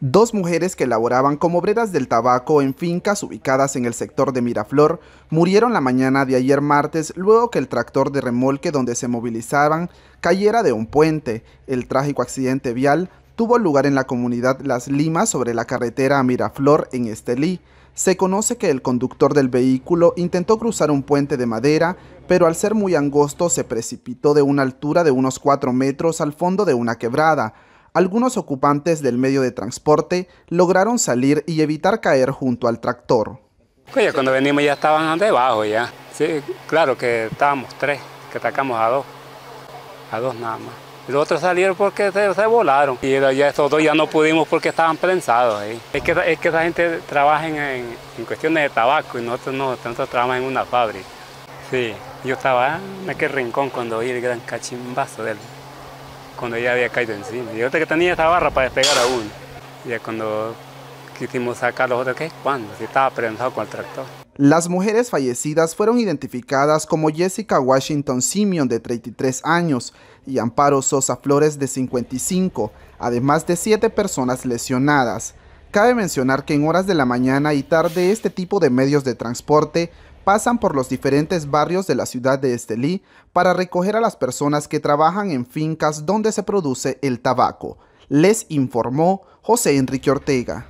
Dos mujeres que laboraban como obreras del tabaco en fincas ubicadas en el sector de Miraflor murieron la mañana de ayer martes luego que el tractor de remolque donde se movilizaban cayera de un puente. El trágico accidente vial tuvo lugar en la comunidad Las Limas sobre la carretera a Miraflor en Estelí. Se conoce que el conductor del vehículo intentó cruzar un puente de madera, pero al ser muy angosto se precipitó de una altura de unos 4 metros al fondo de una quebrada algunos ocupantes del medio de transporte lograron salir y evitar caer junto al tractor. Oye, cuando venimos ya estaban debajo ya. Sí, claro que estábamos tres, que atacamos a dos. A dos nada más. Los otros salieron porque se, volaron. Y ya esos dos ya no pudimos porque estaban prensados ahí. Es que, que esa gente trabaja en, cuestiones de tabaco y nosotros no, nosotros trabajamos en una fábrica. Sí, yo estaba ah, en aquel rincón cuando oí el gran cachimbazo del cuando ella había caído encima. Y otra que tenía esa barra para despegar a uno. Ya cuando quisimos sacar los otros, ¿qué? ¿Cuándo? Si estaba prensado con el tractor. Las mujeres fallecidas fueron identificadas como Jessica Washington Simeon, de 33 años, y Amparo Sosa Flores, de 55, además de siete personas lesionadas. Cabe mencionar que en horas de la mañana y tarde este tipo de medios de transporte pasan por los diferentes barrios de la ciudad de Estelí para recoger a las personas que trabajan en fincas donde se produce el tabaco, les informó José Enrique Ortega.